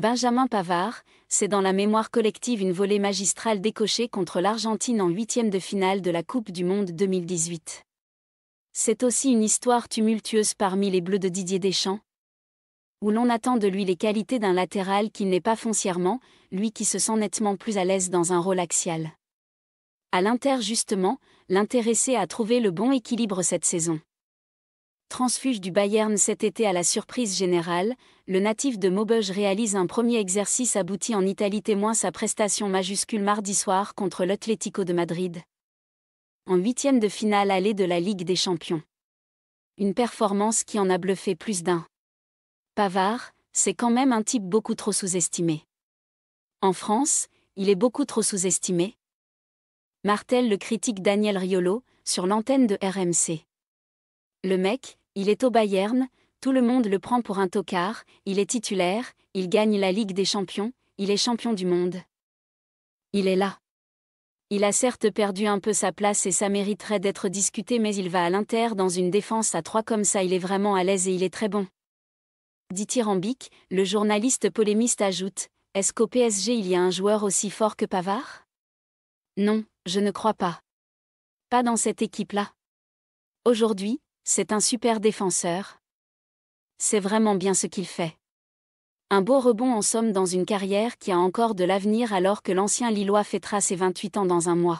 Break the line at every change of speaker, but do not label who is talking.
Benjamin Pavard, c'est dans la mémoire collective une volée magistrale décochée contre l'Argentine en huitième de finale de la Coupe du Monde 2018. C'est aussi une histoire tumultueuse parmi les Bleus de Didier Deschamps, où l'on attend de lui les qualités d'un latéral qui n'est pas foncièrement, lui qui se sent nettement plus à l'aise dans un rôle axial. À l'Inter justement, l'intéressé a trouvé le bon équilibre cette saison transfuge du Bayern cet été à la surprise générale, le natif de Maubeuge réalise un premier exercice abouti en Italie témoin sa prestation majuscule mardi soir contre l'Atlético de Madrid. En huitième de finale allée de la Ligue des Champions. Une performance qui en a bluffé plus d'un. Pavard, c'est quand même un type beaucoup trop sous-estimé. En France, il est beaucoup trop sous-estimé. Martel le critique Daniel Riolo, sur l'antenne de RMC. Le mec, il est au Bayern, tout le monde le prend pour un tocard, il est titulaire, il gagne la Ligue des Champions, il est champion du monde. Il est là. Il a certes perdu un peu sa place et ça mériterait d'être discuté mais il va à l'Inter dans une défense à trois comme ça il est vraiment à l'aise et il est très bon. Dit Tirambic, le journaliste polémiste ajoute, est-ce qu'au PSG il y a un joueur aussi fort que Pavard Non, je ne crois pas. Pas dans cette équipe-là. Aujourd'hui, c'est un super défenseur. C'est vraiment bien ce qu'il fait. Un beau rebond en somme dans une carrière qui a encore de l'avenir alors que l'ancien Lillois fêtera ses 28 ans dans un mois.